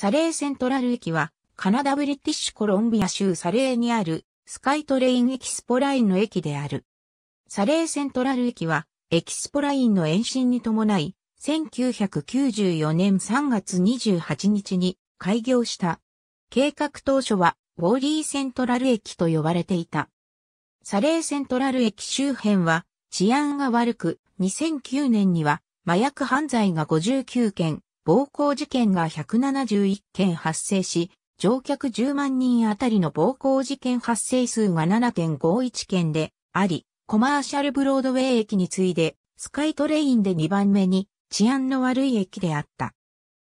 サレーセントラル駅は、カナダブリティッシュコロンビア州サレーにある、スカイトレインエキスポラインの駅である。サレーセントラル駅は、エキスポラインの延伸に伴い、1994年3月28日に開業した。計画当初は、ウォーリーセントラル駅と呼ばれていた。サレーセントラル駅周辺は治安が悪く、2009年には麻薬犯罪が59件、暴行事件が171件発生し、乗客10万人あたりの暴行事件発生数が7.51件であり、コマーシャルブロードウェイ駅に次いで、スカイトレインで2番目に治安の悪い駅であった。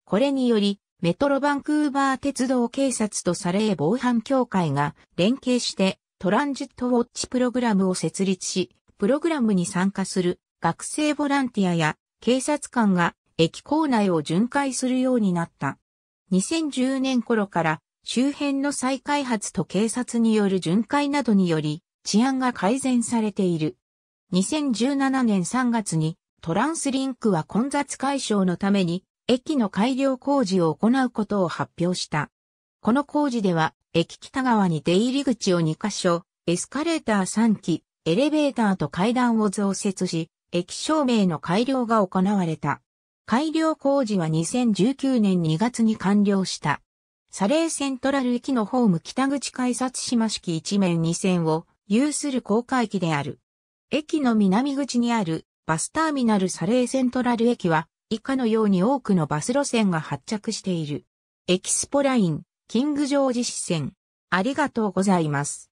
これにより、メトロバンクーバー鉄道警察とサレー防犯協会が連携してトランジットウォッチプログラムを設立し、プログラムに参加する学生ボランティアや警察官が駅構内を巡回するようになった。2010年頃から周辺の再開発と警察による巡回などにより治安が改善されている。2017年3月にトランスリンクは混雑解消のために駅の改良工事を行うことを発表した。この工事では駅北側に出入り口を2カ所、エスカレーター3基、エレベーターと階段を増設し、駅照明の改良が行われた。改良工事は2019年2月に完了した。サレーセントラル駅のホーム北口改札島式一面2線を有する高架駅である。駅の南口にあるバスターミナルサレーセントラル駅は以下のように多くのバス路線が発着している。エキスポライン、キングジョージ支線。ありがとうございます。